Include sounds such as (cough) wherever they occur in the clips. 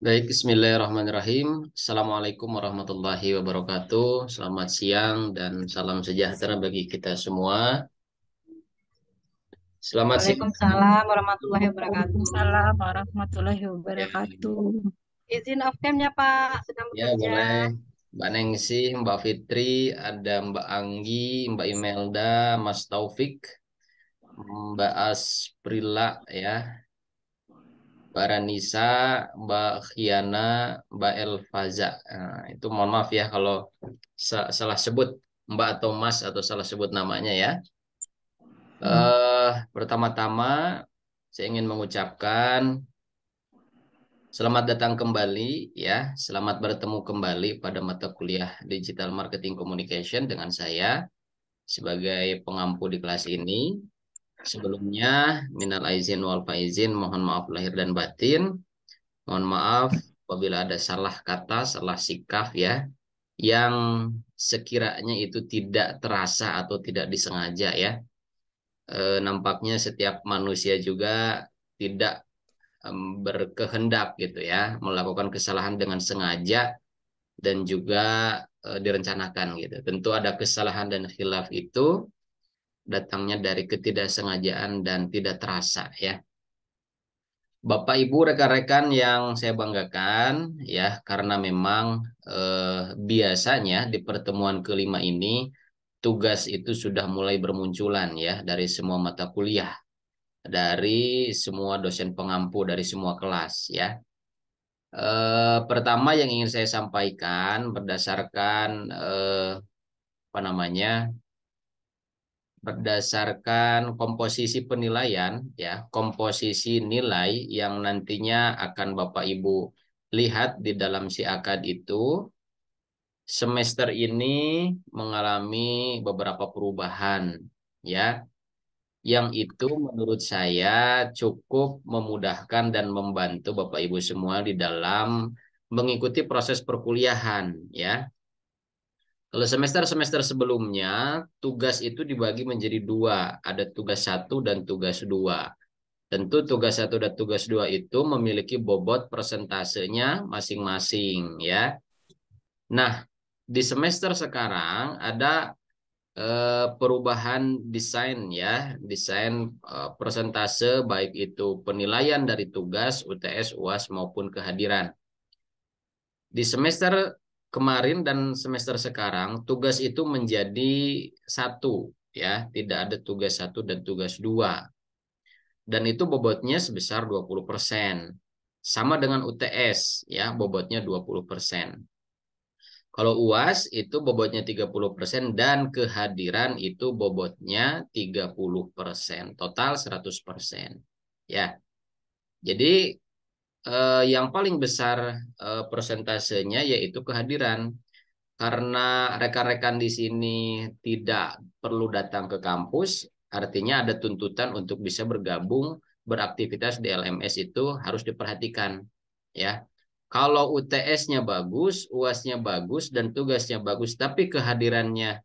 Baik, bismillahirrahmanirrahim. Assalamualaikum warahmatullahi wabarakatuh. Selamat siang dan salam sejahtera bagi kita semua. Selamat siang. Waalaikumsalam warahmatullahi wabarakatuh. Waalaikumsalam warahmatullahi wabarakatuh. Ya, izin off cam Pak, sedang ya, bekerja. Ya, boleh. Mbak Nengsi, Mbak Fitri, ada Mbak Anggi, Mbak Imelda, Mas Taufik, Mbak Asprila ya, Mbak Ranisa, Mbak Khiana, Mbak Elfaza. Nah, itu mohon maaf ya kalau salah sebut Mbak atau Mas atau salah sebut namanya ya. Hmm. Uh, Pertama-tama saya ingin mengucapkan selamat datang kembali ya, selamat bertemu kembali pada mata kuliah Digital Marketing Communication dengan saya sebagai pengampu di kelas ini. Sebelumnya, minal aizin wal faizin, mohon maaf lahir dan batin. Mohon maaf apabila ada salah kata, salah sikap ya, yang sekiranya itu tidak terasa atau tidak disengaja ya. E, nampaknya setiap manusia juga tidak berkehendak gitu ya, melakukan kesalahan dengan sengaja dan juga e, direncanakan gitu. Tentu ada kesalahan dan khilaf itu datangnya dari ketidaksengajaan dan tidak terasa ya. Bapak Ibu rekan-rekan yang saya banggakan ya karena memang eh, biasanya di pertemuan kelima ini tugas itu sudah mulai bermunculan ya dari semua mata kuliah, dari semua dosen pengampu, dari semua kelas ya. Eh, pertama yang ingin saya sampaikan berdasarkan eh, apa namanya berdasarkan komposisi penilaian ya komposisi nilai yang nantinya akan Bapak Ibu lihat di dalam si akad itu semester ini mengalami beberapa perubahan ya yang itu menurut saya cukup memudahkan dan membantu Bapak Ibu semua di dalam mengikuti proses perkuliahan ya kalau semester-semester sebelumnya, tugas itu dibagi menjadi dua. Ada tugas satu dan tugas dua. Tentu tugas satu dan tugas dua itu memiliki bobot persentasenya masing-masing. ya. Nah, di semester sekarang ada eh, perubahan desain ya. Desain eh, persentase baik itu penilaian dari tugas, UTS, UAS maupun kehadiran. Di semester kemarin dan semester sekarang tugas itu menjadi satu ya, tidak ada tugas satu dan tugas dua. Dan itu bobotnya sebesar 20%. Sama dengan UTS ya, bobotnya 20%. Kalau UAS itu bobotnya 30% dan kehadiran itu bobotnya 30%, total 100%. Ya. Jadi eh, yang paling besar eh, persentasenya yaitu kehadiran. Karena rekan-rekan di sini tidak perlu datang ke kampus, artinya ada tuntutan untuk bisa bergabung beraktivitas di LMS itu harus diperhatikan ya. Kalau UTS-nya bagus, UAS-nya bagus dan tugasnya bagus tapi kehadirannya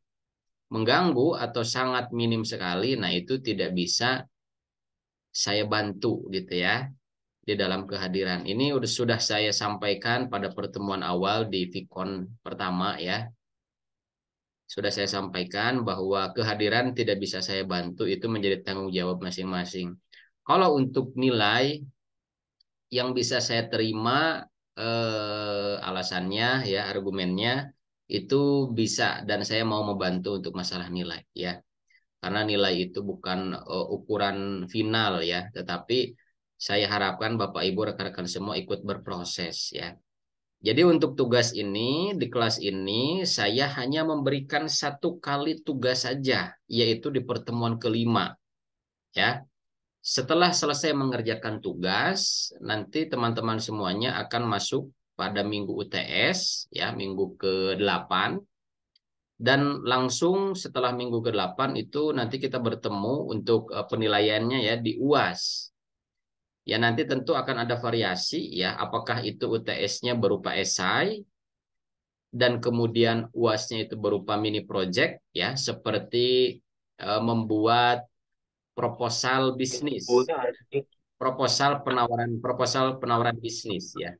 mengganggu atau sangat minim sekali, nah itu tidak bisa saya bantu gitu ya di dalam kehadiran. Ini sudah saya sampaikan pada pertemuan awal di Vicon pertama ya. Sudah saya sampaikan bahwa kehadiran tidak bisa saya bantu itu menjadi tanggung jawab masing-masing. Kalau untuk nilai yang bisa saya terima eh, alasannya ya argumennya itu bisa dan saya mau membantu untuk masalah nilai ya. Karena nilai itu bukan uh, ukuran final ya, tetapi saya harapkan Bapak Ibu rekan-rekan semua ikut berproses ya. Jadi untuk tugas ini di kelas ini saya hanya memberikan satu kali tugas saja yaitu di pertemuan kelima ya. Setelah selesai mengerjakan tugas, nanti teman-teman semuanya akan masuk pada minggu UTS ya, minggu ke-8 dan langsung setelah minggu ke-8 itu nanti kita bertemu untuk eh, penilaiannya ya di UAS ya nanti tentu akan ada variasi ya apakah itu UTS-nya berupa esai dan kemudian UAS-nya itu berupa mini project ya seperti e, membuat proposal bisnis proposal penawaran proposal penawaran bisnis ya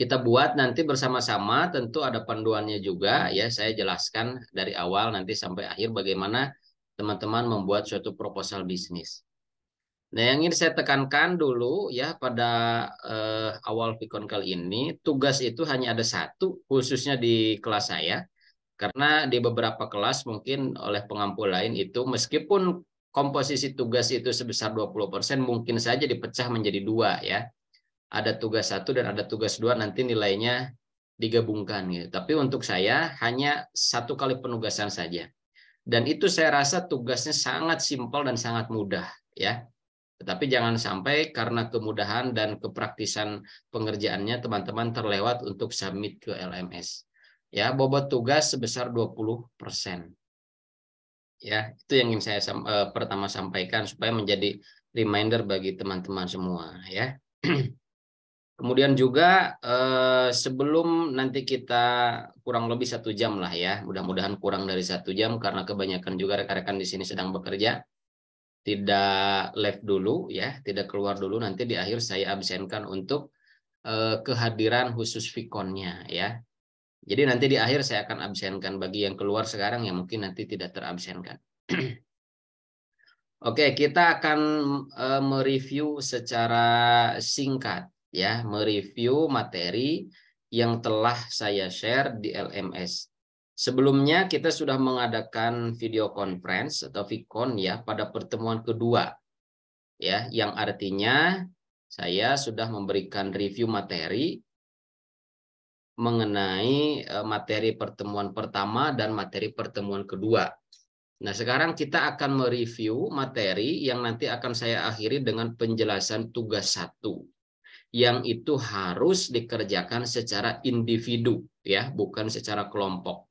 kita buat nanti bersama-sama tentu ada panduannya juga ya saya jelaskan dari awal nanti sampai akhir bagaimana teman-teman membuat suatu proposal bisnis Nah, yang ingin saya tekankan dulu ya pada eh, awal pikon kali ini, tugas itu hanya ada satu khususnya di kelas saya. Karena di beberapa kelas mungkin oleh pengampu lain itu meskipun komposisi tugas itu sebesar 20% mungkin saja dipecah menjadi dua ya. Ada tugas satu dan ada tugas dua nanti nilainya digabungkan gitu. Tapi untuk saya hanya satu kali penugasan saja. Dan itu saya rasa tugasnya sangat simpel dan sangat mudah ya tetapi jangan sampai karena kemudahan dan kepraktisan pengerjaannya teman-teman terlewat untuk submit ke LMS. Ya, bobot tugas sebesar 20%. Ya, itu yang ingin saya uh, pertama sampaikan supaya menjadi reminder bagi teman-teman semua ya. (clears throat) Kemudian juga eh, sebelum nanti kita kurang lebih satu jam lah ya, mudah-mudahan kurang dari satu jam karena kebanyakan juga rekan-rekan di sini sedang bekerja tidak left dulu ya, tidak keluar dulu nanti di akhir saya absenkan untuk uh, kehadiran khusus Vikonnya ya. Jadi nanti di akhir saya akan absenkan bagi yang keluar sekarang yang mungkin nanti tidak terabsenkan. (clears throat) Oke, kita akan uh, mereview secara singkat ya, mereview materi yang telah saya share di LMS. Sebelumnya kita sudah mengadakan video conference atau VCon ya pada pertemuan kedua. Ya, yang artinya saya sudah memberikan review materi mengenai eh, materi pertemuan pertama dan materi pertemuan kedua. Nah, sekarang kita akan mereview materi yang nanti akan saya akhiri dengan penjelasan tugas satu yang itu harus dikerjakan secara individu ya, bukan secara kelompok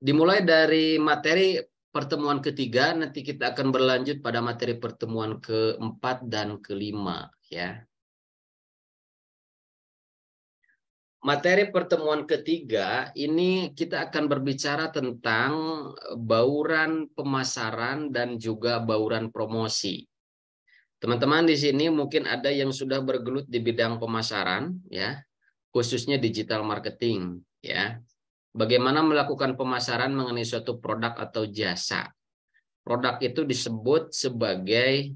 dimulai dari materi pertemuan ketiga nanti kita akan berlanjut pada materi pertemuan keempat dan kelima ya materi pertemuan ketiga ini kita akan berbicara tentang bauran pemasaran dan juga bauran promosi teman-teman di sini mungkin ada yang sudah bergelut di bidang pemasaran ya khususnya digital marketing ya bagaimana melakukan pemasaran mengenai suatu produk atau jasa. Produk itu disebut sebagai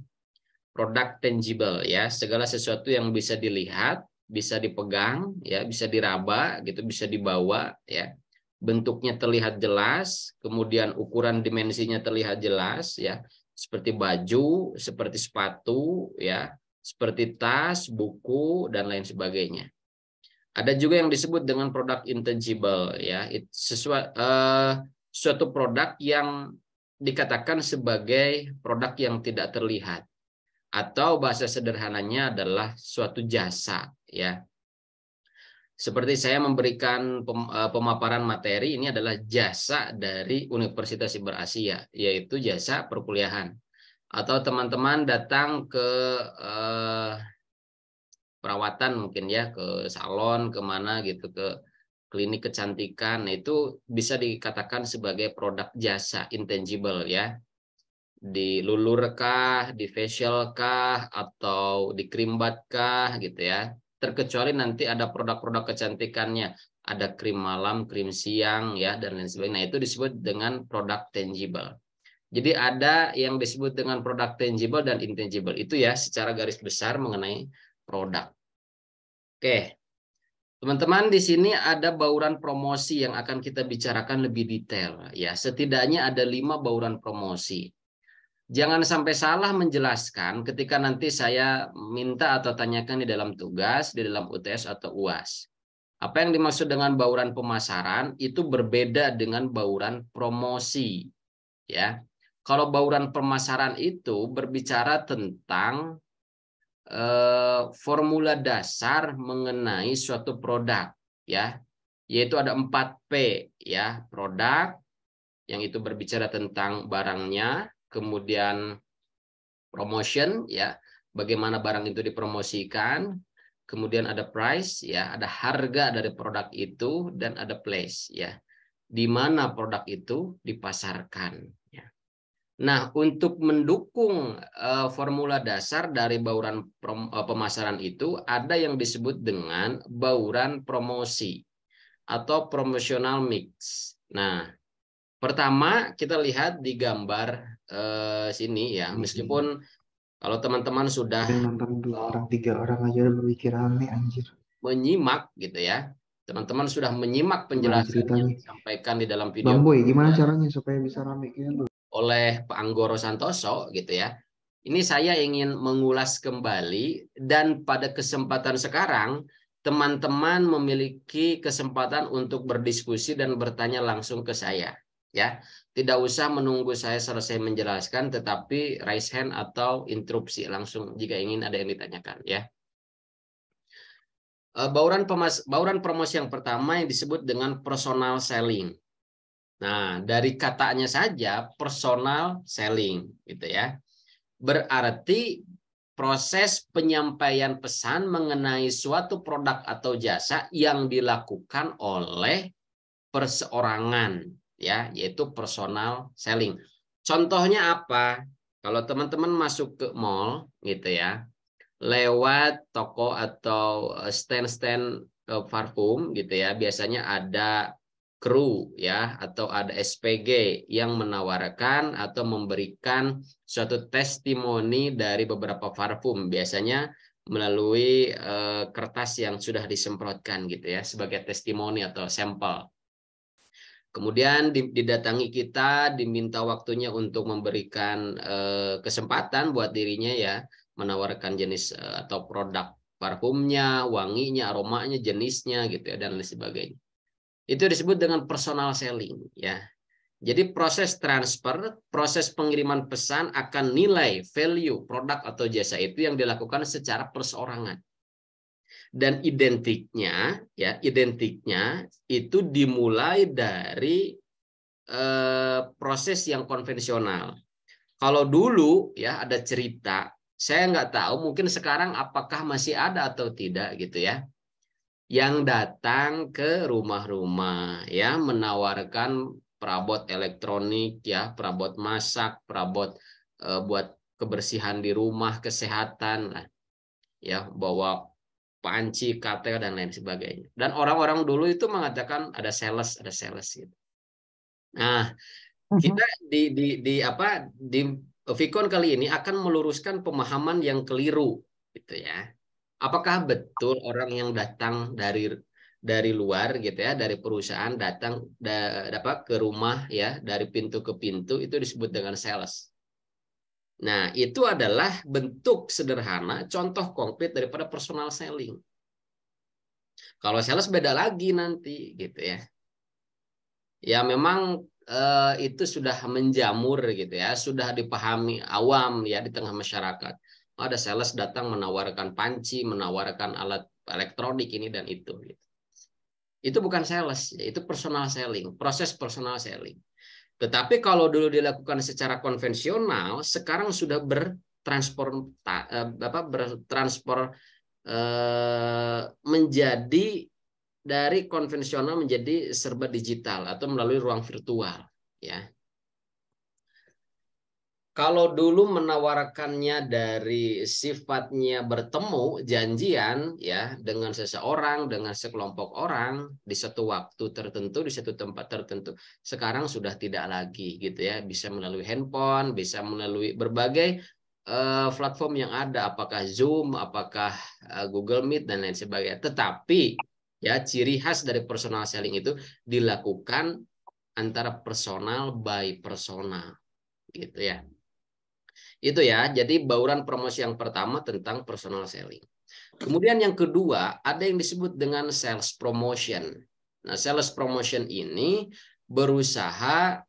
produk tangible ya, segala sesuatu yang bisa dilihat, bisa dipegang, ya, bisa diraba gitu, bisa dibawa ya. Bentuknya terlihat jelas, kemudian ukuran dimensinya terlihat jelas ya, seperti baju, seperti sepatu ya, seperti tas, buku dan lain sebagainya. Ada juga yang disebut dengan produk intangible ya, sesuai sesuatu uh, eh, suatu produk yang dikatakan sebagai produk yang tidak terlihat atau bahasa sederhananya adalah suatu jasa ya. Seperti saya memberikan eh, pemaparan materi ini adalah jasa dari Universitas Siber Asia yaitu jasa perkuliahan atau teman-teman datang ke eh, perawatan mungkin ya ke salon kemana gitu ke klinik kecantikan nah, itu bisa dikatakan sebagai produk jasa intangible ya di lulur kah, di facial kah, atau di krim bat kah gitu ya. Terkecuali nanti ada produk-produk kecantikannya, ada krim malam, krim siang ya dan lain sebagainya. Nah, itu disebut dengan produk tangible. Jadi ada yang disebut dengan produk tangible dan intangible. Itu ya secara garis besar mengenai produk. Oke. Teman-teman di sini ada bauran promosi yang akan kita bicarakan lebih detail ya. Setidaknya ada lima bauran promosi. Jangan sampai salah menjelaskan ketika nanti saya minta atau tanyakan di dalam tugas, di dalam UTS atau UAS. Apa yang dimaksud dengan bauran pemasaran itu berbeda dengan bauran promosi. Ya. Kalau bauran pemasaran itu berbicara tentang Eh, formula dasar mengenai suatu produk ya yaitu ada 4 P ya produk yang itu berbicara tentang barangnya kemudian promotion ya bagaimana barang itu dipromosikan kemudian ada price ya ada harga dari produk itu dan ada place ya di mana produk itu dipasarkan Nah, untuk mendukung uh, formula dasar dari bauran prom, uh, pemasaran itu ada yang disebut dengan bauran promosi atau promotional mix. Nah, pertama kita lihat di gambar uh, sini ya, iya, meskipun iya. kalau teman-teman sudah nonton dua orang tiga orang aja berpikir rame anjir. Menyimak gitu ya. Teman-teman sudah menyimak penjelasan yang disampaikan di dalam video. Bang Boy, gimana caranya supaya bisa rame gitu? oleh Pak Anggoro Santoso gitu ya. Ini saya ingin mengulas kembali dan pada kesempatan sekarang teman-teman memiliki kesempatan untuk berdiskusi dan bertanya langsung ke saya ya. Tidak usah menunggu saya selesai menjelaskan tetapi raise hand atau interupsi langsung jika ingin ada yang ditanyakan ya eh, bauran pemas, bauran promosi yang pertama yang disebut dengan personal selling Nah, dari katanya saja personal selling gitu ya. Berarti proses penyampaian pesan mengenai suatu produk atau jasa yang dilakukan oleh perseorangan ya, yaitu personal selling. Contohnya apa? Kalau teman-teman masuk ke mall gitu ya, lewat toko atau stand-stand eh, parfum gitu ya, biasanya ada kru ya atau ada SPG yang menawarkan atau memberikan suatu testimoni dari beberapa parfum biasanya melalui e, kertas yang sudah disemprotkan gitu ya sebagai testimoni atau sampel. Kemudian didatangi kita diminta waktunya untuk memberikan e, kesempatan buat dirinya ya menawarkan jenis e, atau produk parfumnya, wanginya, aromanya, jenisnya gitu ya dan lain sebagainya itu disebut dengan personal selling ya. Jadi proses transfer, proses pengiriman pesan akan nilai, value, produk atau jasa itu yang dilakukan secara perseorangan. Dan identiknya ya, identiknya itu dimulai dari eh, proses yang konvensional. Kalau dulu ya ada cerita, saya nggak tahu mungkin sekarang apakah masih ada atau tidak gitu ya yang datang ke rumah-rumah ya menawarkan perabot elektronik ya, perabot masak, perabot e, buat kebersihan di rumah, kesehatan lah. Ya, bawa panci, katel dan lain sebagainya. Dan orang-orang dulu itu mengatakan ada sales, ada sales gitu. Nah, mhm. kita di di di apa di Vicon kali ini akan meluruskan pemahaman yang keliru gitu ya. Apakah betul orang yang datang dari dari luar gitu ya, dari perusahaan datang da, dapat ke rumah ya, dari pintu ke pintu itu disebut dengan sales. Nah, itu adalah bentuk sederhana, contoh konkret daripada personal selling. Kalau sales beda lagi nanti gitu ya. Ya memang eh, itu sudah menjamur gitu ya, sudah dipahami awam ya di tengah masyarakat ada sales datang menawarkan panci, menawarkan alat elektronik ini dan itu. Gitu. Itu bukan sales, ya, itu personal selling, proses personal selling. Tetapi kalau dulu dilakukan secara konvensional, sekarang sudah bertransport, eh, apa bertransfer eh, menjadi dari konvensional menjadi serba digital atau melalui ruang virtual, ya. Kalau dulu menawarkannya dari sifatnya bertemu, janjian ya dengan seseorang, dengan sekelompok orang di satu waktu tertentu, di satu tempat tertentu. Sekarang sudah tidak lagi gitu ya, bisa melalui handphone, bisa melalui berbagai uh, platform yang ada, apakah Zoom, apakah uh, Google Meet dan lain sebagainya. Tetapi ya ciri khas dari personal selling itu dilakukan antara personal by personal gitu ya. Itu ya. Jadi bauran promosi yang pertama tentang personal selling. Kemudian yang kedua, ada yang disebut dengan sales promotion. Nah, sales promotion ini berusaha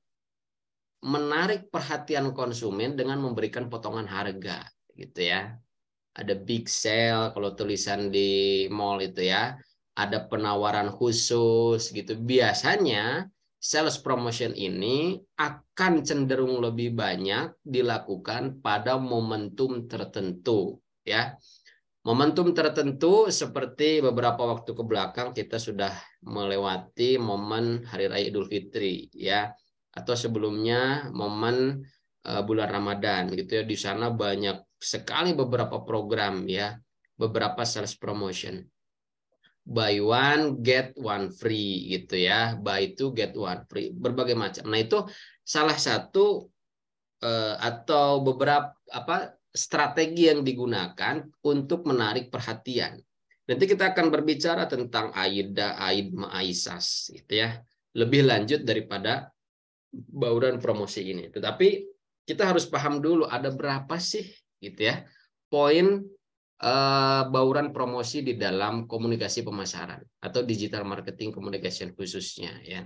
menarik perhatian konsumen dengan memberikan potongan harga, gitu ya. Ada big sale kalau tulisan di mall itu ya. Ada penawaran khusus gitu. Biasanya sales promotion ini akan cenderung lebih banyak dilakukan pada momentum tertentu ya. Momentum tertentu seperti beberapa waktu ke belakang kita sudah melewati momen Hari Raya Idul Fitri ya atau sebelumnya momen eh, bulan Ramadan gitu ya di sana banyak sekali beberapa program ya beberapa sales promotion buy one get one free gitu ya buy two get one free berbagai macam nah itu salah satu uh, atau beberapa apa strategi yang digunakan untuk menarik perhatian nanti kita akan berbicara tentang Aida Aid Ma'aisas gitu ya lebih lanjut daripada bauran promosi ini tetapi kita harus paham dulu ada berapa sih gitu ya poin Eh, bauran promosi di dalam komunikasi pemasaran atau digital marketing communication khususnya ya.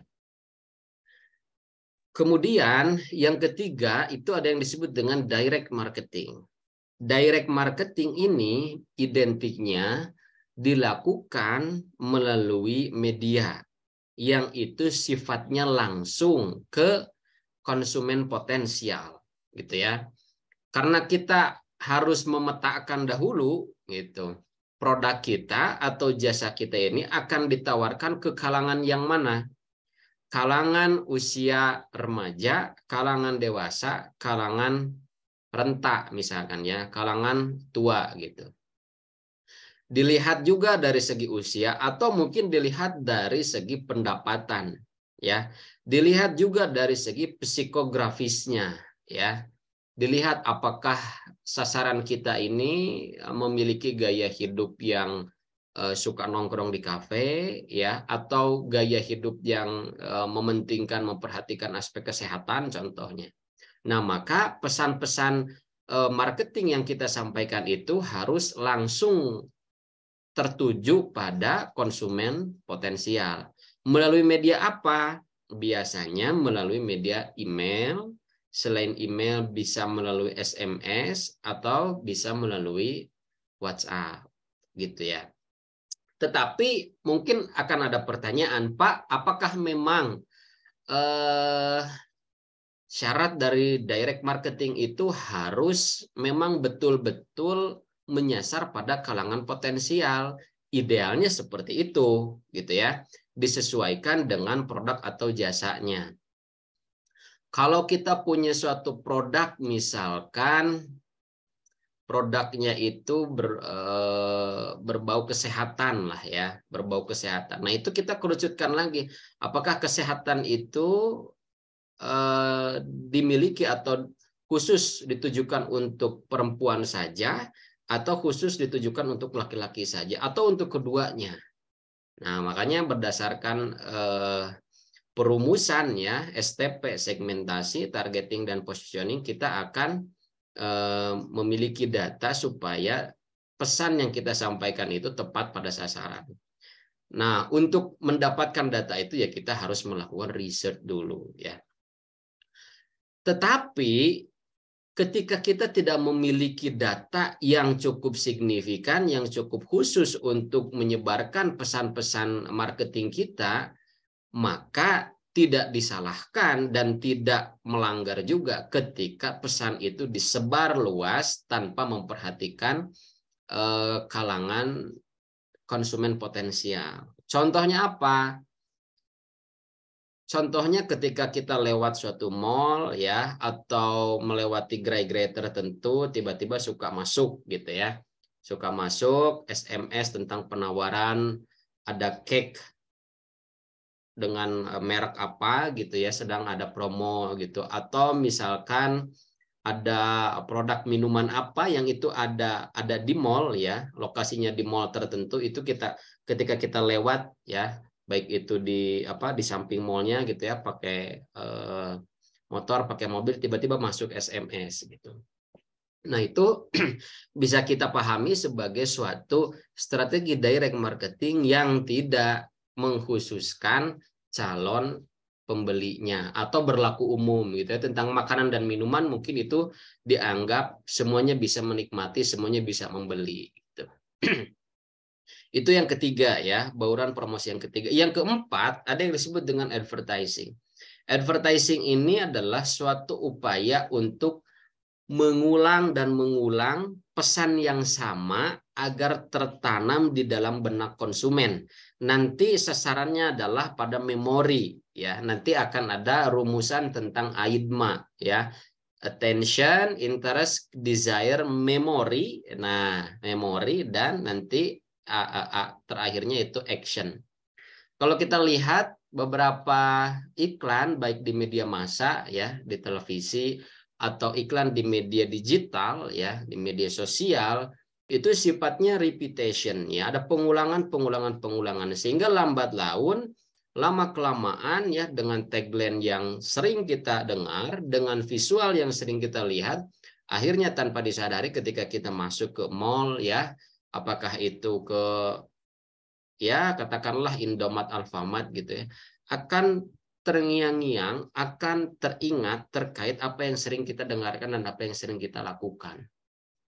Kemudian yang ketiga itu ada yang disebut dengan direct marketing. Direct marketing ini identiknya dilakukan melalui media yang itu sifatnya langsung ke konsumen potensial gitu ya. Karena kita harus memetakan dahulu gitu produk kita atau jasa kita ini akan ditawarkan ke kalangan yang mana kalangan usia remaja kalangan dewasa kalangan renta misalkan ya kalangan tua gitu dilihat juga dari segi usia atau mungkin dilihat dari segi pendapatan ya dilihat juga dari segi psikografisnya ya dilihat apakah sasaran kita ini eh, memiliki gaya hidup yang eh, suka nongkrong di kafe ya atau gaya hidup yang eh, mementingkan memperhatikan aspek kesehatan contohnya. Nah, maka pesan-pesan marketing yang kita sampaikan itu harus langsung tertuju pada konsumen potensial. Melalui media apa? Biasanya melalui media email, selain email bisa melalui SMS atau bisa melalui WhatsApp gitu ya. Tetapi mungkin akan ada pertanyaan, Pak, apakah memang eh, syarat dari direct marketing itu harus memang betul-betul menyasar pada kalangan potensial? Idealnya seperti itu, gitu ya. Disesuaikan dengan produk atau jasanya. Kalau kita punya suatu produk misalkan produknya itu ber, eh, berbau kesehatan lah ya, berbau kesehatan. Nah itu kita kerucutkan lagi, apakah kesehatan itu eh, dimiliki atau khusus ditujukan untuk perempuan saja, atau khusus ditujukan untuk laki-laki saja, atau untuk keduanya. Nah makanya berdasarkan e, Perumusan ya STP segmentasi targeting dan positioning kita akan eh, memiliki data supaya pesan yang kita sampaikan itu tepat pada sasaran. Nah, untuk mendapatkan data itu ya kita harus melakukan riset dulu ya. Tetapi ketika kita tidak memiliki data yang cukup signifikan, yang cukup khusus untuk menyebarkan pesan-pesan marketing kita, maka tidak disalahkan dan tidak melanggar juga ketika pesan itu disebar luas tanpa memperhatikan eh, kalangan konsumen potensial. Contohnya apa? Contohnya ketika kita lewat suatu mall ya atau melewati gerai-gerai tertentu tiba-tiba suka masuk gitu ya. Suka masuk SMS tentang penawaran ada cake dengan eh, merek apa gitu ya sedang ada promo gitu atau misalkan ada produk minuman apa yang itu ada ada di mall ya lokasinya di mall tertentu itu kita ketika kita lewat ya baik itu di apa di samping mallnya gitu ya pakai eh, motor pakai mobil tiba-tiba masuk SMS gitu nah itu (clears throat) bisa kita pahami sebagai suatu strategi direct marketing yang tidak mengkhususkan calon pembelinya atau berlaku umum gitu ya tentang makanan dan minuman mungkin itu dianggap semuanya bisa menikmati semuanya bisa membeli gitu. (clears throat) itu yang ketiga ya bauran promosi yang ketiga yang keempat ada yang disebut dengan advertising advertising ini adalah suatu upaya untuk mengulang dan mengulang pesan yang sama agar tertanam di dalam benak konsumen nanti sasarannya adalah pada memori ya nanti akan ada rumusan tentang aidma ya attention interest desire memory nah memory dan nanti a, a, a, terakhirnya itu action kalau kita lihat beberapa iklan baik di media massa ya di televisi atau iklan di media digital ya di media sosial itu sifatnya repetition ya ada pengulangan pengulangan pengulangan sehingga lambat laun lama kelamaan ya dengan tagline yang sering kita dengar dengan visual yang sering kita lihat akhirnya tanpa disadari ketika kita masuk ke mall ya apakah itu ke ya katakanlah Indomat Alfamat gitu ya akan terngiang-ngiang akan teringat terkait apa yang sering kita dengarkan dan apa yang sering kita lakukan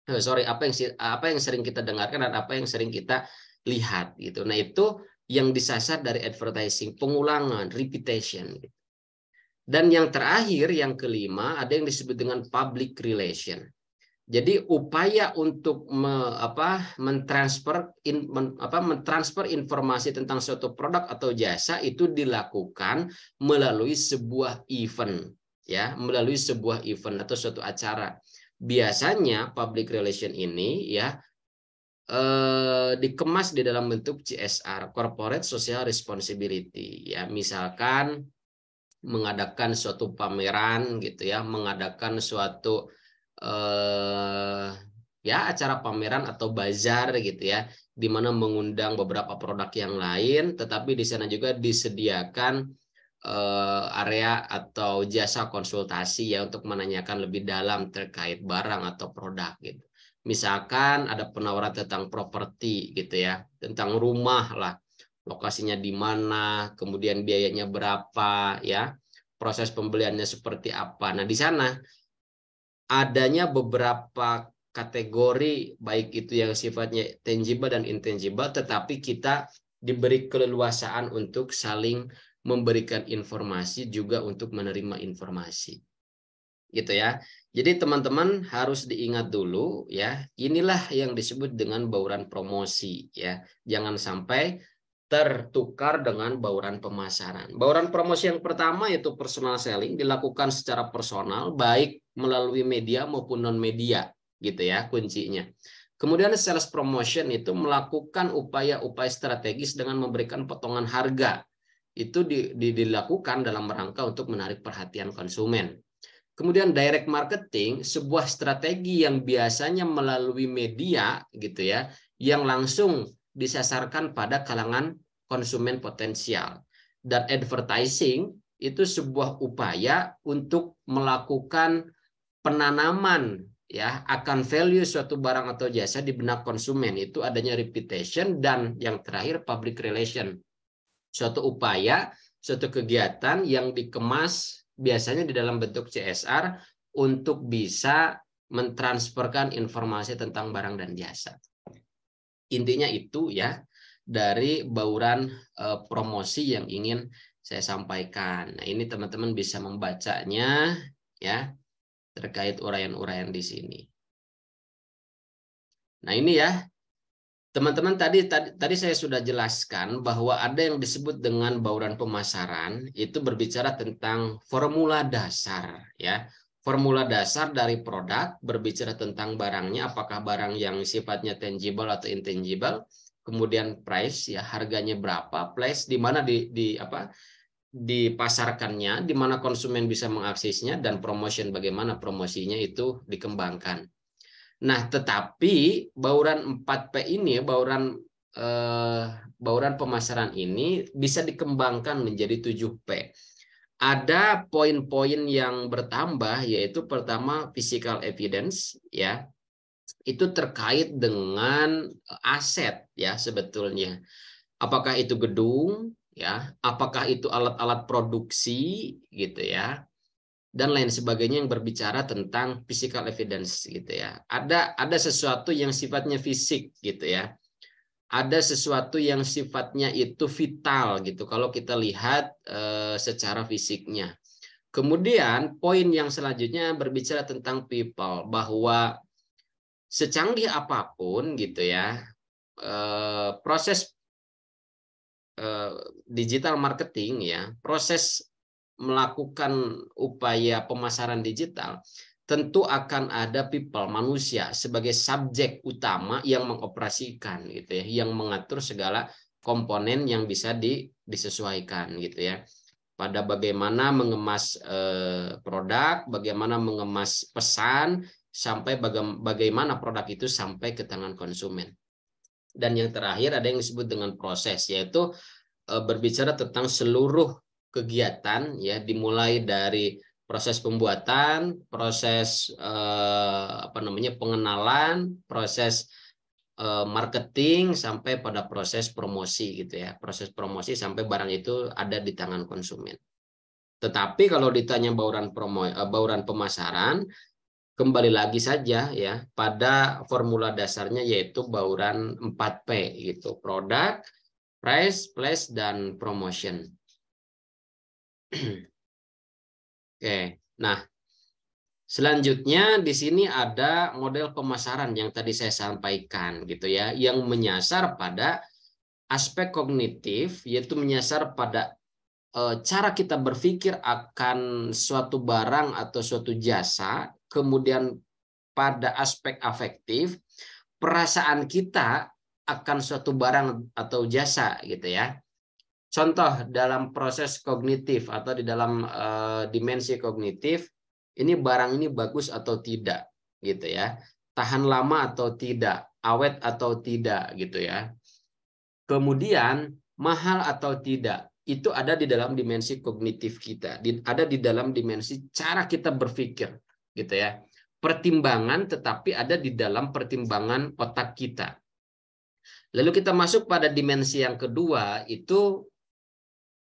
Eh, sorry apa yang apa yang sering kita dengarkan dan apa yang sering kita lihat gitu. Nah itu yang disasar dari advertising, pengulangan, repetition. Gitu. Dan yang terakhir, yang kelima, ada yang disebut dengan public relation. Jadi upaya untuk me, apa, mentransfer in, men, apa, mentransfer informasi tentang suatu produk atau jasa itu dilakukan melalui sebuah event, ya, melalui sebuah event atau suatu acara biasanya public relation ini ya eh, dikemas di dalam bentuk CSR corporate social responsibility ya misalkan mengadakan suatu pameran gitu ya mengadakan suatu eh, ya acara pameran atau bazar gitu ya di mana mengundang beberapa produk yang lain tetapi di sana juga disediakan Eh, area atau jasa konsultasi ya untuk menanyakan lebih dalam terkait barang atau produk gitu. Misalkan ada penawaran tentang properti gitu ya, tentang rumah lah, lokasinya di mana, kemudian biayanya berapa ya, proses pembeliannya seperti apa. Nah, di sana adanya beberapa kategori baik itu yang sifatnya tangible dan intangible tetapi kita diberi keleluasaan untuk saling memberikan informasi juga untuk menerima informasi. Gitu ya. Jadi teman-teman harus diingat dulu ya, inilah yang disebut dengan bauran promosi ya. Jangan sampai tertukar dengan bauran pemasaran. Bauran promosi yang pertama yaitu personal selling dilakukan secara personal baik melalui media maupun non media gitu ya kuncinya. Kemudian sales promotion itu melakukan upaya-upaya strategis dengan memberikan potongan harga itu di, di, dilakukan dalam rangka untuk menarik perhatian konsumen. Kemudian direct marketing sebuah strategi yang biasanya melalui media gitu ya yang langsung disasarkan pada kalangan konsumen potensial. Dan advertising itu sebuah upaya untuk melakukan penanaman ya akan value suatu barang atau jasa di benak konsumen itu adanya reputation dan yang terakhir public relation suatu upaya, suatu kegiatan yang dikemas biasanya di dalam bentuk CSR untuk bisa mentransferkan informasi tentang barang dan jasa. Intinya itu ya dari bauran eh, promosi yang ingin saya sampaikan. Nah, ini teman-teman bisa membacanya ya terkait uraian-uraian di sini. Nah, ini ya Teman-teman tadi, tadi tadi saya sudah jelaskan bahwa ada yang disebut dengan bauran pemasaran itu berbicara tentang formula dasar ya. Formula dasar dari produk berbicara tentang barangnya apakah barang yang sifatnya tangible atau intangible, kemudian price ya harganya berapa, place di mana di di apa dipasarkannya, di mana konsumen bisa mengaksesnya dan promotion bagaimana promosinya itu dikembangkan. Nah, tetapi bauran 4P ini, ya, bauran eh, bauran pemasaran ini bisa dikembangkan menjadi 7P. Ada poin-poin yang bertambah yaitu pertama physical evidence ya. Itu terkait dengan aset ya sebetulnya. Apakah itu gedung ya, apakah itu alat-alat produksi gitu ya dan lain sebagainya yang berbicara tentang physical evidence gitu ya. Ada ada sesuatu yang sifatnya fisik gitu ya. Ada sesuatu yang sifatnya itu vital gitu kalau kita lihat e, secara fisiknya. Kemudian poin yang selanjutnya berbicara tentang people bahwa secanggih apapun gitu ya e, proses e, digital marketing ya proses melakukan upaya pemasaran digital, tentu akan ada people manusia sebagai subjek utama yang mengoperasikan gitu ya, yang mengatur segala komponen yang bisa di, disesuaikan gitu ya. Pada bagaimana mengemas eh, produk, bagaimana mengemas pesan, sampai baga bagaimana produk itu sampai ke tangan konsumen. Dan yang terakhir ada yang disebut dengan proses, yaitu eh, berbicara tentang seluruh kegiatan ya dimulai dari proses pembuatan, proses eh, apa namanya pengenalan, proses eh, marketing sampai pada proses promosi gitu ya. Proses promosi sampai barang itu ada di tangan konsumen. Tetapi kalau ditanya bauran promo eh, bauran pemasaran kembali lagi saja ya pada formula dasarnya yaitu bauran 4P gitu. Produk, price, place dan promotion Oke, nah selanjutnya di sini ada model pemasaran yang tadi saya sampaikan gitu ya, yang menyasar pada aspek kognitif yaitu menyasar pada e, cara kita berpikir akan suatu barang atau suatu jasa, kemudian pada aspek afektif perasaan kita akan suatu barang atau jasa gitu ya. Contoh dalam proses kognitif atau di dalam uh, dimensi kognitif, ini barang ini bagus atau tidak, gitu ya. Tahan lama atau tidak, awet atau tidak, gitu ya. Kemudian mahal atau tidak itu ada di dalam dimensi kognitif kita, di, ada di dalam dimensi cara kita berpikir, gitu ya. Pertimbangan tetapi ada di dalam pertimbangan otak kita. Lalu kita masuk pada dimensi yang kedua itu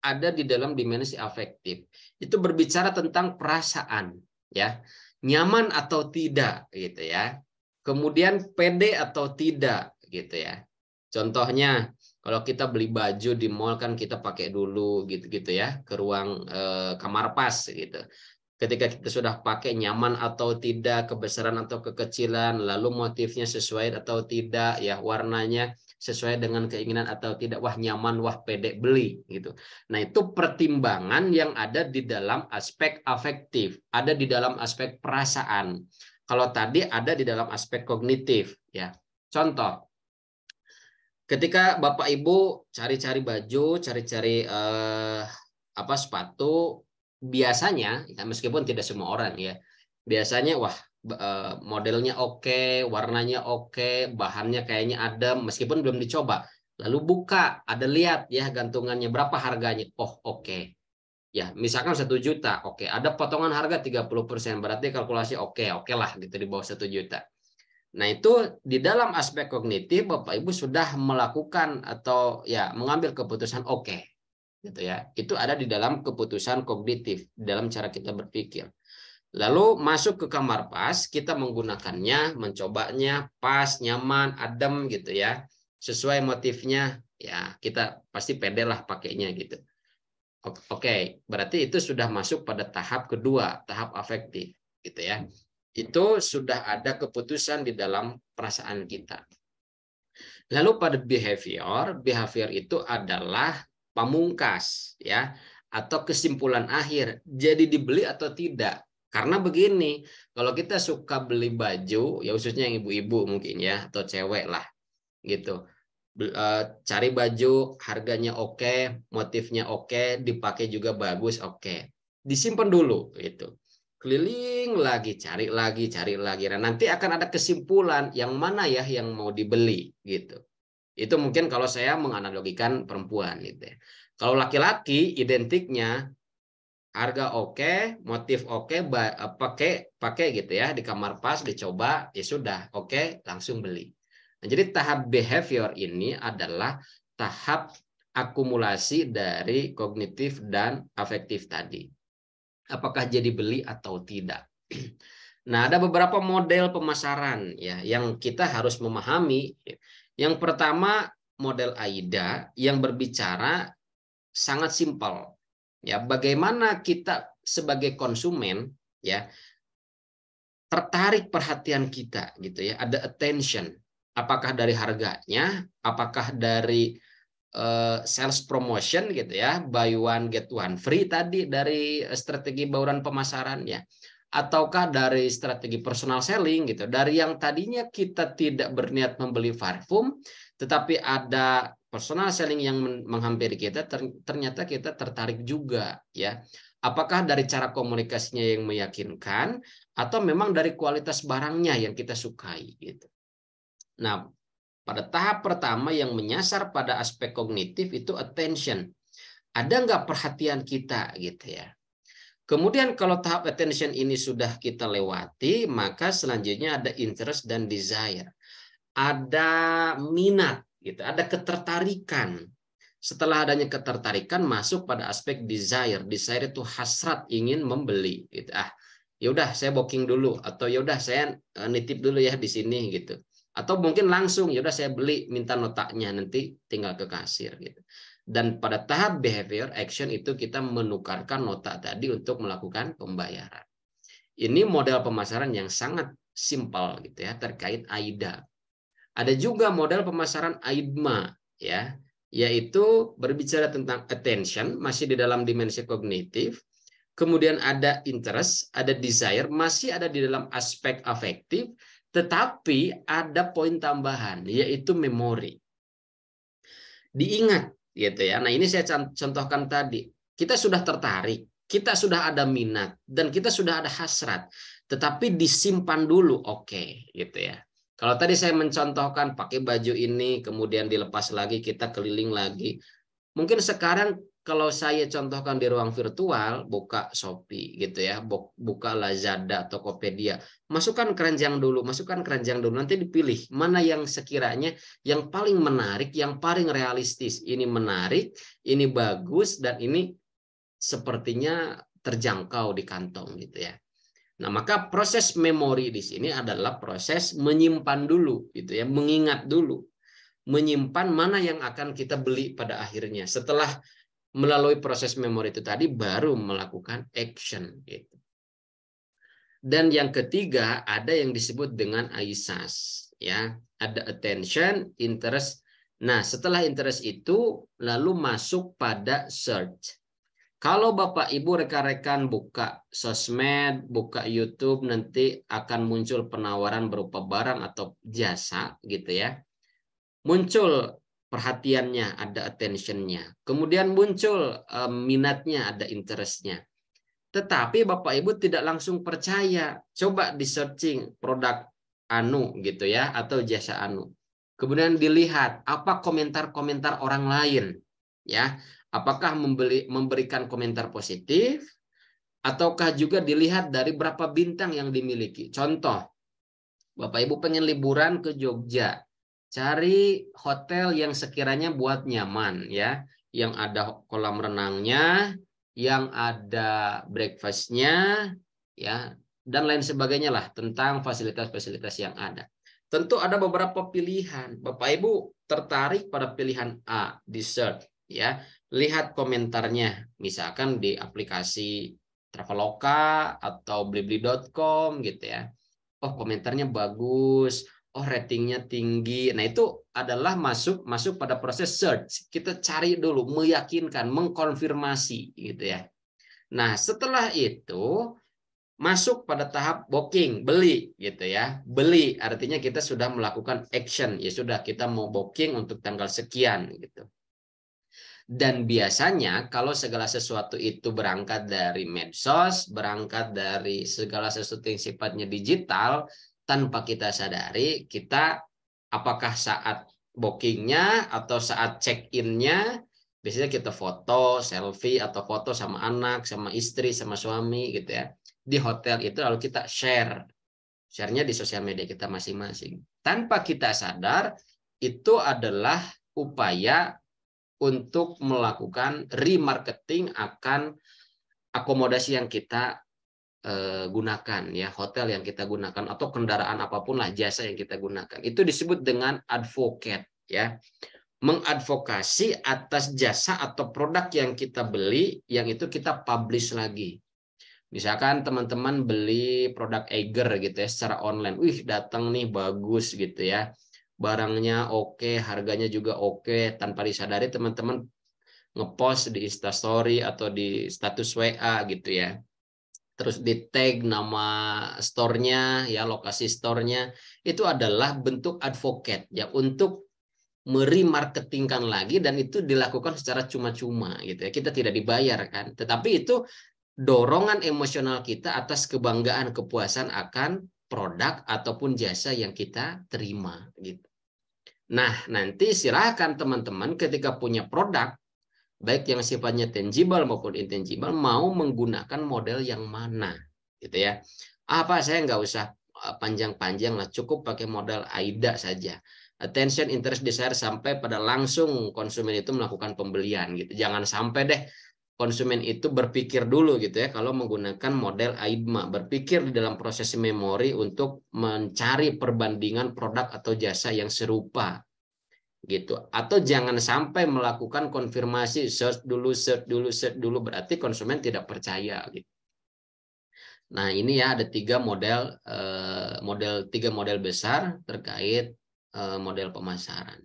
ada di dalam dimensi afektif. Itu berbicara tentang perasaan, ya. Nyaman atau tidak gitu ya. Kemudian pede atau tidak gitu ya. Contohnya kalau kita beli baju di mall kan kita pakai dulu gitu-gitu ya ke ruang e, kamar pas gitu. Ketika kita sudah pakai nyaman atau tidak, kebesaran atau kekecilan, lalu motifnya sesuai atau tidak, ya warnanya sesuai dengan keinginan atau tidak wah nyaman wah pede beli gitu nah itu pertimbangan yang ada di dalam aspek afektif ada di dalam aspek perasaan kalau tadi ada di dalam aspek kognitif ya contoh ketika bapak ibu cari-cari baju cari-cari eh, apa sepatu biasanya ya meskipun tidak semua orang ya biasanya wah Eh, modelnya oke, warnanya oke, bahannya kayaknya adem meskipun belum dicoba. Lalu buka, ada lihat ya gantungannya berapa harganya. Oh, oke. Okay. Ya, misalkan satu juta, oke. Okay. Ada potongan harga 30%, berarti kalkulasi oke, okay, oke okay lah gitu di bawah satu juta. Nah, itu di dalam aspek kognitif Bapak Ibu sudah melakukan atau ya mengambil keputusan oke. Okay, gitu ya. Itu ada di dalam keputusan kognitif, dalam cara kita berpikir. Lalu masuk ke kamar pas, kita menggunakannya, mencobanya pas, nyaman, adem gitu ya. Sesuai motifnya, ya kita pasti pede lah pakainya gitu. Oke, okay. berarti itu sudah masuk pada tahap kedua, tahap afektif gitu ya. Itu sudah ada keputusan di dalam perasaan kita. Lalu pada behavior, behavior itu adalah pamungkas ya atau kesimpulan akhir jadi dibeli atau tidak karena begini, kalau kita suka beli baju, ya khususnya yang ibu-ibu mungkin ya, atau cewek lah, gitu. Eh, cari baju, harganya oke, motifnya oke, dipakai juga bagus, oke. Disimpan dulu, gitu. Keliling lagi, cari lagi, cari lagi. Nah, nanti akan ada kesimpulan yang mana ya yang mau dibeli, gitu. Itu mungkin kalau saya menganalogikan perempuan, gitu ya. Kalau laki-laki identiknya harga oke, okay, motif oke, okay, eh, pakai pakai gitu ya di kamar pas dicoba ya sudah oke okay, langsung beli. Nah, jadi tahap behavior ini adalah tahap akumulasi dari kognitif dan afektif tadi. Apakah jadi beli atau tidak? (clears throat) Nah, ada beberapa model pemasaran ya yang kita harus memahami. Yang pertama model AIDA yang berbicara sangat simpel ya bagaimana kita sebagai konsumen ya tertarik perhatian kita gitu ya ada attention apakah dari harganya apakah dari uh, sales promotion gitu ya buy one get one free tadi dari strategi bauran pemasarannya ataukah dari strategi personal selling gitu dari yang tadinya kita tidak berniat membeli parfum tetapi ada personal selling yang menghampiri kita ternyata kita tertarik juga ya. Apakah dari cara komunikasinya yang meyakinkan atau memang dari kualitas barangnya yang kita sukai gitu. Nah, pada tahap pertama yang menyasar pada aspek kognitif itu attention. Ada nggak perhatian kita gitu ya. Kemudian kalau tahap attention ini sudah kita lewati, maka selanjutnya ada interest dan desire. Ada minat gitu ada ketertarikan setelah adanya ketertarikan masuk pada aspek desire desire itu hasrat ingin membeli gitu ah yaudah saya booking dulu atau yaudah saya eh, nitip dulu ya di sini gitu atau mungkin langsung yaudah saya beli minta notaknya nanti tinggal ke kasir gitu dan pada tahap behavior action itu kita menukarkan nota tadi untuk melakukan pembayaran ini model pemasaran yang sangat simpel gitu ya terkait AIDA ada juga model pemasaran AIDMA ya, yaitu berbicara tentang attention masih di dalam dimensi kognitif, kemudian ada interest, ada desire, masih ada di dalam aspek afektif, tetapi ada poin tambahan yaitu memori. Diingat gitu ya. Nah, ini saya contohkan tadi. Kita sudah tertarik, kita sudah ada minat dan kita sudah ada hasrat, tetapi disimpan dulu, oke okay, gitu ya. Kalau tadi saya mencontohkan pakai baju ini, kemudian dilepas lagi, kita keliling lagi. Mungkin sekarang kalau saya contohkan di ruang virtual, buka Shopee gitu ya, buka Lazada, Tokopedia. Masukkan keranjang dulu, masukkan keranjang dulu, nanti dipilih mana yang sekiranya yang paling menarik, yang paling realistis. Ini menarik, ini bagus, dan ini sepertinya terjangkau di kantong gitu ya. Nah, maka proses memori di sini adalah proses menyimpan dulu gitu ya, mengingat dulu. Menyimpan mana yang akan kita beli pada akhirnya. Setelah melalui proses memori itu tadi baru melakukan action gitu. Dan yang ketiga ada yang disebut dengan aisas ya, ada attention, interest. Nah, setelah interest itu lalu masuk pada search. Kalau Bapak Ibu rekan-rekan buka sosmed, buka YouTube, nanti akan muncul penawaran berupa barang atau jasa gitu ya. Muncul perhatiannya, ada attentionnya. Kemudian muncul um, minatnya, ada interestnya. Tetapi Bapak Ibu tidak langsung percaya. Coba di searching produk anu gitu ya atau jasa anu. Kemudian dilihat apa komentar-komentar orang lain ya Apakah membeli, memberikan komentar positif ataukah juga dilihat dari berapa bintang yang dimiliki. Contoh, Bapak Ibu pengen liburan ke Jogja, cari hotel yang sekiranya buat nyaman ya, yang ada kolam renangnya, yang ada breakfastnya, ya dan lain sebagainya lah tentang fasilitas-fasilitas yang ada. Tentu ada beberapa pilihan. Bapak Ibu tertarik pada pilihan A, dessert, ya lihat komentarnya. Misalkan di aplikasi Traveloka atau blibli.com gitu ya. Oh, komentarnya bagus. Oh, ratingnya tinggi. Nah, itu adalah masuk masuk pada proses search. Kita cari dulu, meyakinkan, mengkonfirmasi gitu ya. Nah, setelah itu masuk pada tahap booking, beli gitu ya. Beli artinya kita sudah melakukan action, ya sudah kita mau booking untuk tanggal sekian gitu. Dan biasanya kalau segala sesuatu itu berangkat dari medsos, berangkat dari segala sesuatu yang sifatnya digital, tanpa kita sadari, kita apakah saat bookingnya atau saat check-innya, biasanya kita foto, selfie, atau foto sama anak, sama istri, sama suami gitu ya. Di hotel itu lalu kita share. Share-nya di sosial media kita masing-masing. Tanpa kita sadar, itu adalah upaya untuk melakukan remarketing akan akomodasi yang kita eh, gunakan ya hotel yang kita gunakan atau kendaraan apapun lah jasa yang kita gunakan itu disebut dengan advocate ya mengadvokasi atas jasa atau produk yang kita beli yang itu kita publish lagi misalkan teman-teman beli produk Eiger gitu ya secara online wih datang nih bagus gitu ya barangnya oke, okay, harganya juga oke, okay, tanpa disadari teman-teman ngepost di instastory atau di status WA gitu ya. Terus di tag nama store-nya, ya lokasi store-nya, itu adalah bentuk advocate ya untuk meremarketingkan lagi dan itu dilakukan secara cuma-cuma gitu ya. Kita tidak dibayar kan. Tetapi itu dorongan emosional kita atas kebanggaan kepuasan akan produk ataupun jasa yang kita terima gitu. Nah, nanti silahkan teman-teman ketika punya produk, baik yang sifatnya tangible maupun intangible, mau menggunakan model yang mana. gitu ya. Apa saya nggak usah eh, panjang-panjang lah, cukup pakai model AIDA saja. Attention, interest, desire, sampai pada langsung konsumen itu melakukan pembelian. gitu. Jangan sampai deh konsumen itu berpikir dulu gitu ya kalau menggunakan model AIDMA, berpikir di dalam proses memori untuk mencari perbandingan produk atau jasa yang serupa gitu. Atau jangan sampai melakukan konfirmasi search dulu search dulu search dulu berarti konsumen tidak percaya gitu. Nah, ini ya ada tiga model eh, model tiga model besar terkait eh, model pemasaran.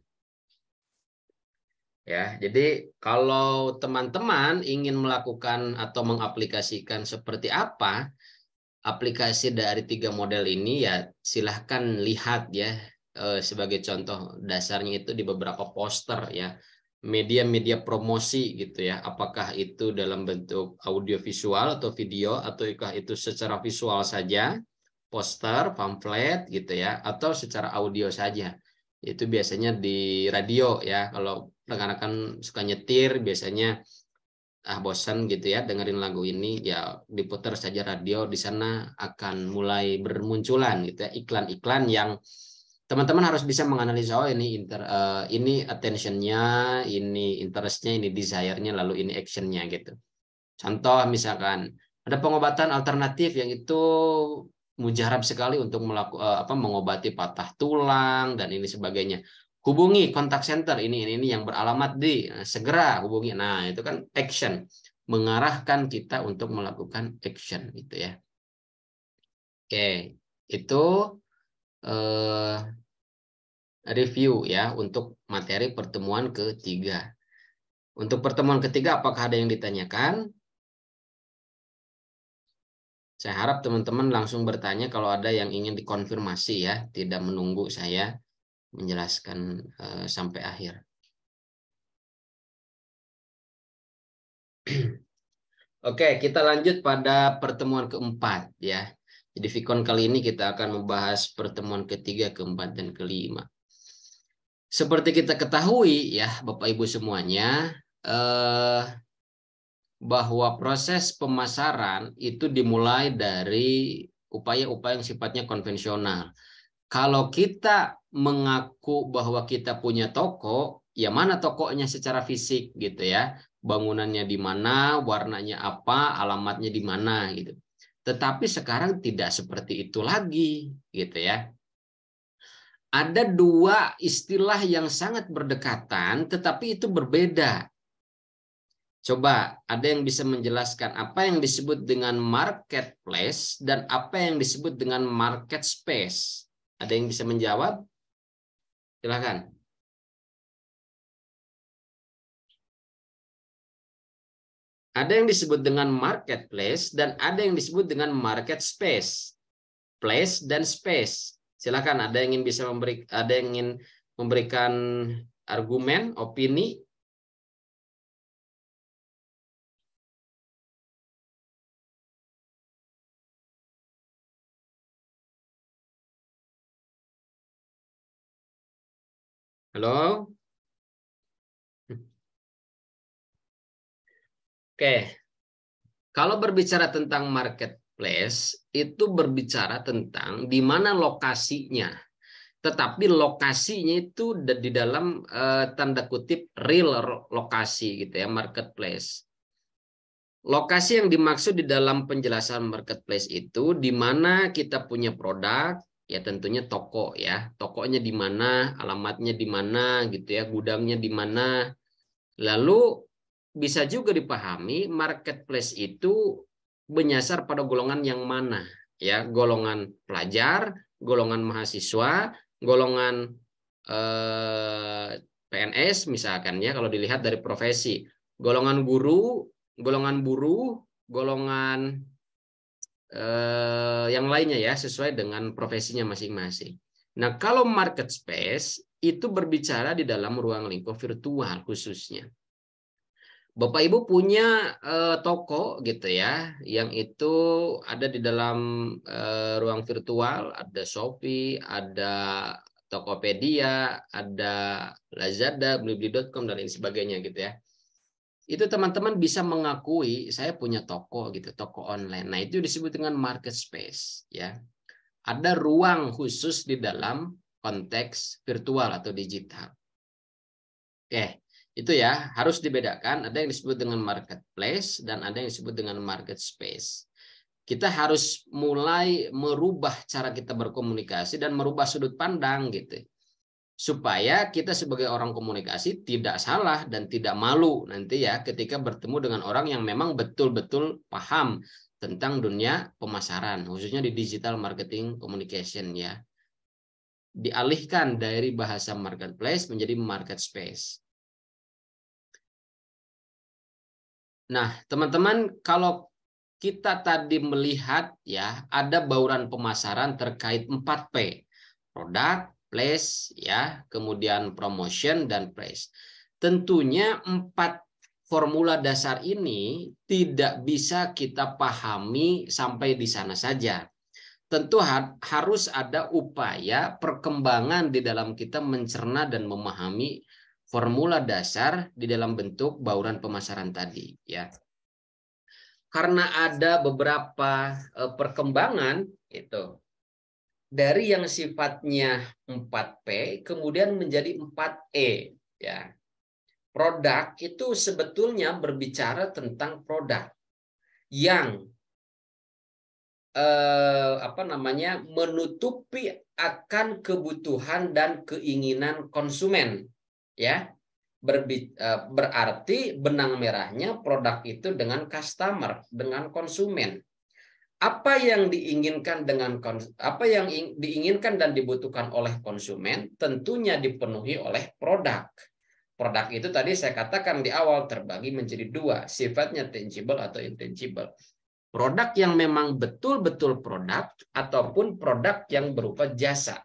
Ya, jadi kalau teman-teman ingin melakukan atau mengaplikasikan seperti apa aplikasi dari tiga model ini ya silahkan lihat ya eh, sebagai contoh dasarnya itu di beberapa poster ya media-media promosi gitu ya apakah itu dalam bentuk audiovisual atau video ataukah itu secara visual saja poster pamflet gitu ya atau secara audio saja itu biasanya di radio ya kalau rekan-rekan suka nyetir biasanya ah bosan gitu ya dengerin lagu ini ya diputar saja radio di sana akan mulai bermunculan gitu ya iklan-iklan yang teman-teman harus bisa menganalisa oh ini inter uh, ini attentionnya ini interestnya ini desire-nya lalu ini actionnya gitu contoh misalkan ada pengobatan alternatif yang itu mujarab sekali untuk melaku, uh, apa mengobati patah tulang dan ini sebagainya hubungi kontak center ini ini ini yang beralamat di nah, segera hubungi nah itu kan action mengarahkan kita untuk melakukan action gitu ya oke itu eh, review ya untuk materi pertemuan ketiga untuk pertemuan ketiga apakah ada yang ditanyakan saya harap teman-teman langsung bertanya kalau ada yang ingin dikonfirmasi ya tidak menunggu saya menjelaskan uh, sampai akhir. (clears throat) Oke, kita lanjut pada pertemuan keempat ya. Jadi Vicon kali ini kita akan membahas pertemuan ketiga, keempat, dan kelima. Seperti kita ketahui ya Bapak Ibu semuanya, eh, bahwa proses pemasaran itu dimulai dari upaya-upaya yang sifatnya konvensional kalau kita mengaku bahwa kita punya toko, ya mana tokonya secara fisik gitu ya. Bangunannya di mana, warnanya apa, alamatnya di mana gitu. Tetapi sekarang tidak seperti itu lagi gitu ya. Ada dua istilah yang sangat berdekatan tetapi itu berbeda. Coba ada yang bisa menjelaskan apa yang disebut dengan marketplace dan apa yang disebut dengan market space. Ada yang bisa menjawab? Silahkan. Ada yang disebut dengan marketplace dan ada yang disebut dengan market space. Place dan space. Silakan ada yang ingin bisa memberi ada yang ingin memberikan argumen, opini Halo? Oke. Kalau berbicara tentang marketplace, itu berbicara tentang di mana lokasinya. Tetapi lokasinya itu di dalam eh, tanda kutip real lokasi gitu ya, marketplace. Lokasi yang dimaksud di dalam penjelasan marketplace itu di mana kita punya produk, ya tentunya toko ya tokonya di mana alamatnya di mana gitu ya gudangnya di mana lalu bisa juga dipahami marketplace itu menyasar pada golongan yang mana ya golongan pelajar golongan mahasiswa golongan eh, PNS misalkan ya kalau dilihat dari profesi golongan guru golongan buruh golongan Eh, yang lainnya ya sesuai dengan profesinya masing-masing. Nah, kalau market space itu berbicara di dalam ruang lingkup virtual khususnya. Bapak Ibu punya uh, toko gitu ya, yang itu ada di dalam uh, ruang virtual, ada Shopee, ada Tokopedia, ada Lazada, Blibli.com dan lain sebagainya gitu ya itu teman-teman bisa mengakui saya punya toko gitu, toko online. Nah, itu disebut dengan market space ya. Ada ruang khusus di dalam konteks virtual atau digital. Oke, itu ya harus dibedakan ada yang disebut dengan marketplace dan ada yang disebut dengan market space. Kita harus mulai merubah cara kita berkomunikasi dan merubah sudut pandang gitu supaya kita sebagai orang komunikasi tidak salah dan tidak malu nanti ya ketika bertemu dengan orang yang memang betul-betul paham tentang dunia pemasaran khususnya di digital marketing communication ya dialihkan dari bahasa marketplace menjadi market space. Nah, teman-teman kalau kita tadi melihat ya ada bauran pemasaran terkait 4P. Produk, place ya, kemudian promotion dan price. Tentunya empat formula dasar ini tidak bisa kita pahami sampai di sana saja. Tentu harus ada upaya perkembangan di dalam kita mencerna dan memahami formula dasar di dalam bentuk bauran pemasaran tadi ya. Karena ada beberapa eh, perkembangan itu dari yang sifatnya 4P kemudian menjadi 4E ya. Produk itu sebetulnya berbicara tentang produk yang eh, apa namanya menutupi akan kebutuhan dan keinginan konsumen ya. Berbi, eh, berarti benang merahnya produk itu dengan customer, dengan konsumen apa yang diinginkan dengan apa yang diinginkan dan dibutuhkan oleh konsumen tentunya dipenuhi oleh produk. Produk itu tadi saya katakan di awal terbagi menjadi dua, sifatnya tangible atau intangible. Produk yang memang betul-betul produk ataupun produk yang berupa jasa.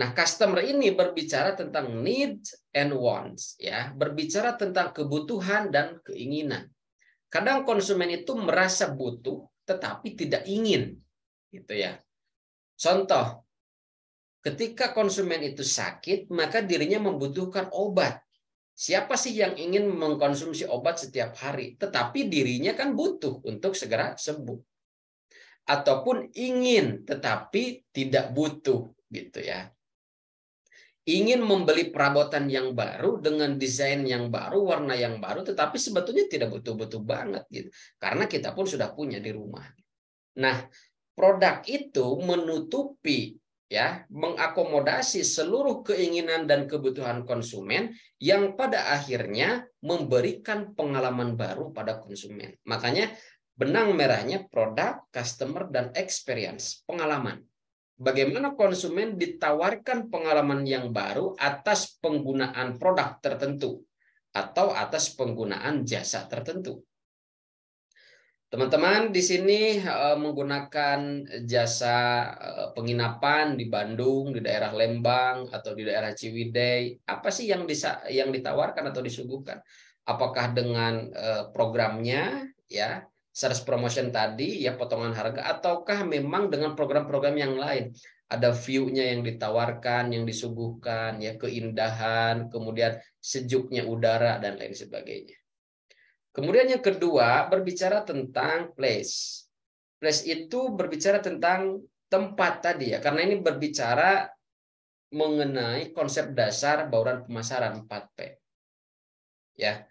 Nah, customer ini berbicara tentang needs and wants, ya, berbicara tentang kebutuhan dan keinginan. Kadang konsumen itu merasa butuh tetapi tidak ingin. Gitu ya. Contoh, ketika konsumen itu sakit, maka dirinya membutuhkan obat. Siapa sih yang ingin mengkonsumsi obat setiap hari? Tetapi dirinya kan butuh untuk segera sembuh. Ataupun ingin tetapi tidak butuh gitu ya ingin membeli perabotan yang baru dengan desain yang baru, warna yang baru, tetapi sebetulnya tidak butuh-butuh banget gitu. Karena kita pun sudah punya di rumah. Nah, produk itu menutupi ya, mengakomodasi seluruh keinginan dan kebutuhan konsumen yang pada akhirnya memberikan pengalaman baru pada konsumen. Makanya benang merahnya produk, customer dan experience, pengalaman bagaimana konsumen ditawarkan pengalaman yang baru atas penggunaan produk tertentu atau atas penggunaan jasa tertentu. Teman-teman di sini eh, menggunakan jasa eh, penginapan di Bandung, di daerah Lembang atau di daerah Ciwidey, apa sih yang yang ditawarkan atau disuguhkan? Apakah dengan eh, programnya ya? sales promotion tadi ya potongan harga ataukah memang dengan program-program yang lain ada view-nya yang ditawarkan, yang disuguhkan, ya keindahan, kemudian sejuknya udara dan lain sebagainya. Kemudian yang kedua berbicara tentang place. Place itu berbicara tentang tempat tadi ya, karena ini berbicara mengenai konsep dasar bauran pemasaran 4P. Ya.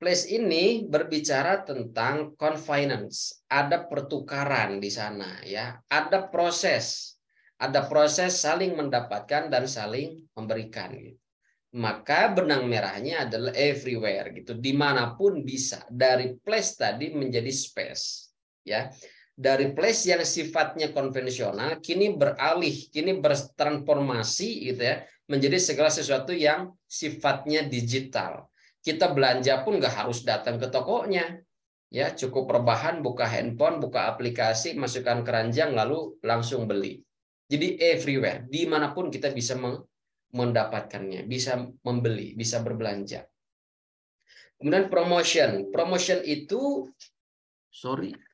Place ini berbicara tentang confinance, ada pertukaran di sana ya, ada proses, ada proses saling mendapatkan dan saling memberikan gitu. Maka benang merahnya adalah everywhere gitu, dimanapun bisa. Dari place tadi menjadi space ya. Dari place yang sifatnya konvensional kini beralih, kini bertransformasi gitu ya, menjadi segala sesuatu yang sifatnya digital kita belanja pun nggak harus datang ke tokonya. Ya, cukup perbahan, buka handphone, buka aplikasi, masukkan keranjang, lalu langsung beli. Jadi everywhere, dimanapun kita bisa mendapatkannya, bisa membeli, bisa berbelanja. Kemudian promotion. Promotion itu, sorry,